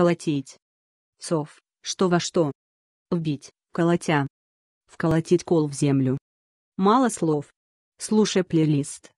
колотить. Сов, что во что. Вбить, колотя. Вколотить кол в землю. Мало слов. Слушай плейлист.